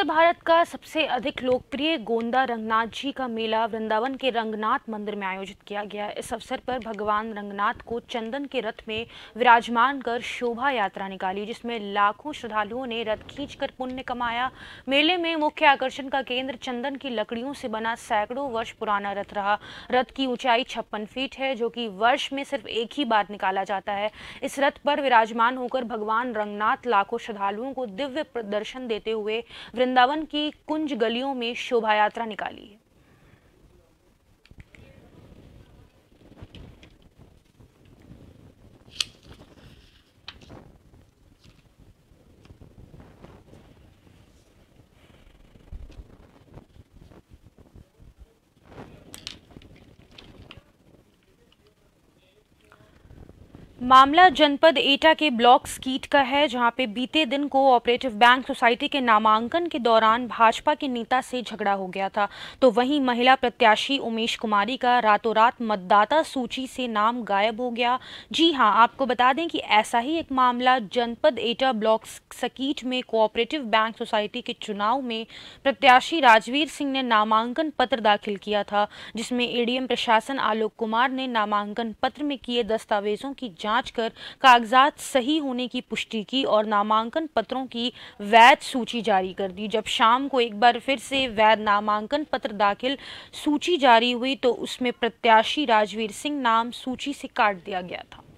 उत्तर भारत का सबसे अधिक लोकप्रिय गोंदा रंगनाथ जी का मेला वृंदावन के रंगनाथ मंदिर में आयोजित किया गया इस अवसर पर भगवान रंगनाथ को चंदन के रथ में विराजमान कर शोभा यात्रा निकाली जिसमें लाखों श्रद्धालुओं ने रथ खींचकर पुण्य कमाया मेले में मुख्य आकर्षण का केंद्र चंदन की लकड़ियों से बना सैकड़ों वर्ष पुराना रथ रहा रथ की ऊंचाई छप्पन फीट है जो कि वर्ष में सिर्फ एक ही बार निकाला जाता है इस रथ पर विराजमान होकर भगवान रंगनाथ लाखों श्रद्धालुओं को दिव्य प्रदर्शन देते हुए वृंदावन की कुंज गलियों में शोभा यात्रा निकाली है मामला जनपद एटा के ब्लॉक स्कीट का है जहां पे बीते दिन को ऑपरेटिव बैंक सोसाइटी के नामांकन के दौरान भाजपा के नेता से झगड़ा हो गया था तो वहीं महिला प्रत्याशी उमेश कुमारी का रातों रात मतदाता सूची से नाम गायब हो गया जी हां आपको बता दें कि ऐसा ही एक मामला जनपद एटा ब्लॉक स्कीट में कोऑपरेटिव बैंक सोसाइटी के चुनाव में प्रत्याशी राजवीर सिंह ने नामांकन पत्र दाखिल किया था जिसमें एडीएम प्रशासन आलोक कुमार ने नामांकन पत्र में किए दस्तावेजों की जांच कर कागजात सही होने की पुष्टि की और नामांकन पत्रों की वैध सूची जारी कर दी जब शाम को एक बार फिर से वैध नामांकन पत्र दाखिल सूची जारी हुई तो उसमें प्रत्याशी राजवीर सिंह नाम सूची से काट दिया गया था